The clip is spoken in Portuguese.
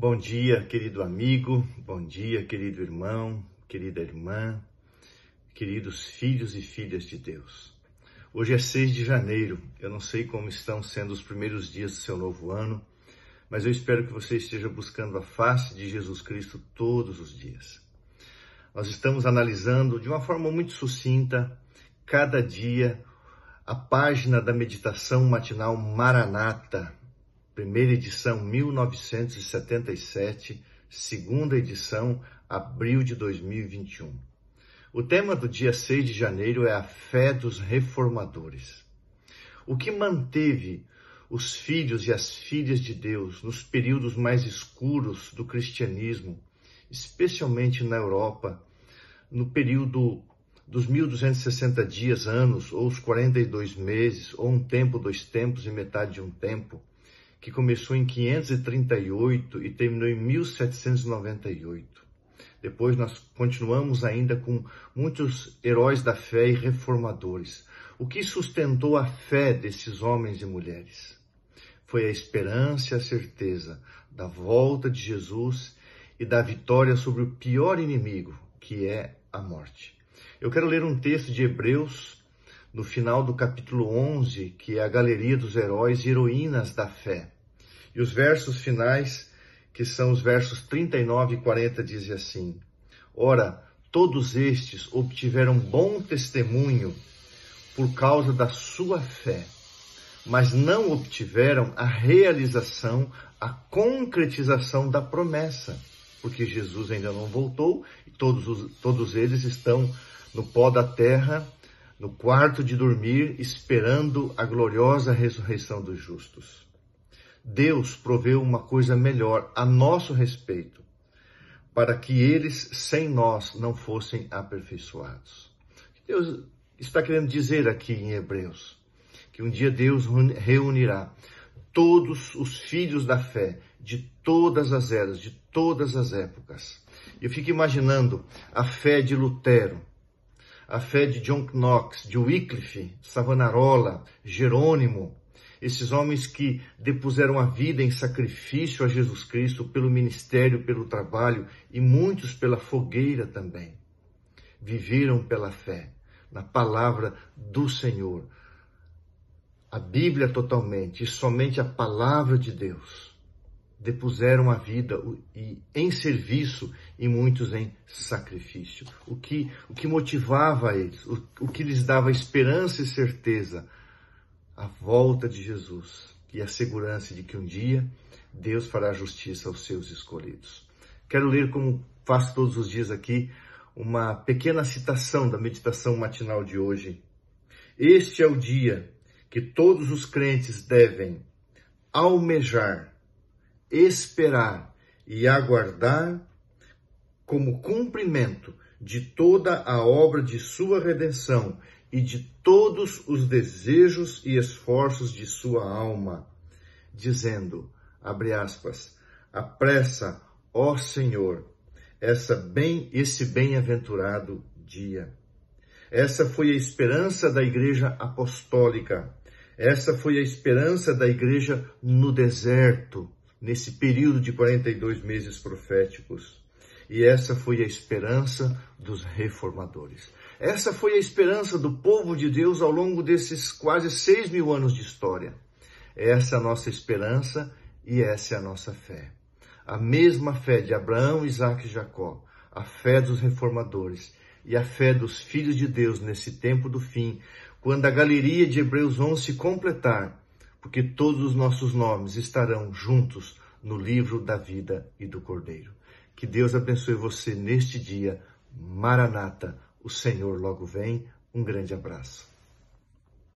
Bom dia, querido amigo, bom dia, querido irmão, querida irmã, queridos filhos e filhas de Deus. Hoje é 6 de janeiro, eu não sei como estão sendo os primeiros dias do seu novo ano, mas eu espero que você esteja buscando a face de Jesus Cristo todos os dias. Nós estamos analisando de uma forma muito sucinta, cada dia, a página da meditação matinal Maranata, primeira edição 1977, segunda edição abril de 2021. O tema do dia 6 de janeiro é a fé dos reformadores. O que manteve os filhos e as filhas de Deus nos períodos mais escuros do cristianismo, especialmente na Europa, no período dos 1260 dias, anos, ou os 42 meses, ou um tempo, dois tempos e metade de um tempo, que começou em 538 e terminou em 1798. Depois nós continuamos ainda com muitos heróis da fé e reformadores. O que sustentou a fé desses homens e mulheres? Foi a esperança e a certeza da volta de Jesus e da vitória sobre o pior inimigo, que é a morte. Eu quero ler um texto de Hebreus no final do capítulo 11, que é a galeria dos heróis e heroínas da fé. E os versos finais, que são os versos 39 e 40, dizem assim: Ora, todos estes obtiveram bom testemunho por causa da sua fé, mas não obtiveram a realização, a concretização da promessa, porque Jesus ainda não voltou e todos, os, todos eles estão no pó da terra no quarto de dormir, esperando a gloriosa ressurreição dos justos. Deus proveu uma coisa melhor a nosso respeito, para que eles sem nós não fossem aperfeiçoados. Deus está querendo dizer aqui em Hebreus que um dia Deus reunirá todos os filhos da fé de todas as eras, de todas as épocas. Eu fico imaginando a fé de Lutero, a fé de John Knox, de Wycliffe, Savonarola, Jerônimo, esses homens que depuseram a vida em sacrifício a Jesus Cristo pelo ministério, pelo trabalho e muitos pela fogueira também. Viveram pela fé, na palavra do Senhor. A Bíblia totalmente e somente a palavra de Deus depuseram a vida e em serviço e muitos em sacrifício. O que, o que motivava eles, o, o que lhes dava esperança e certeza, a volta de Jesus e a segurança de que um dia Deus fará justiça aos seus escolhidos. Quero ler, como faço todos os dias aqui, uma pequena citação da meditação matinal de hoje. Este é o dia que todos os crentes devem almejar esperar e aguardar como cumprimento de toda a obra de sua redenção e de todos os desejos e esforços de sua alma, dizendo, abre aspas, apressa, ó Senhor, essa bem, esse bem-aventurado dia. Essa foi a esperança da igreja apostólica. Essa foi a esperança da igreja no deserto nesse período de 42 meses proféticos. E essa foi a esperança dos reformadores. Essa foi a esperança do povo de Deus ao longo desses quase seis mil anos de história. Essa é a nossa esperança e essa é a nossa fé. A mesma fé de Abraão, Isaac e Jacó, a fé dos reformadores e a fé dos filhos de Deus nesse tempo do fim, quando a galeria de Hebreus 11 se completar porque todos os nossos nomes estarão juntos no livro da vida e do Cordeiro. Que Deus abençoe você neste dia. Maranata, o Senhor logo vem. Um grande abraço.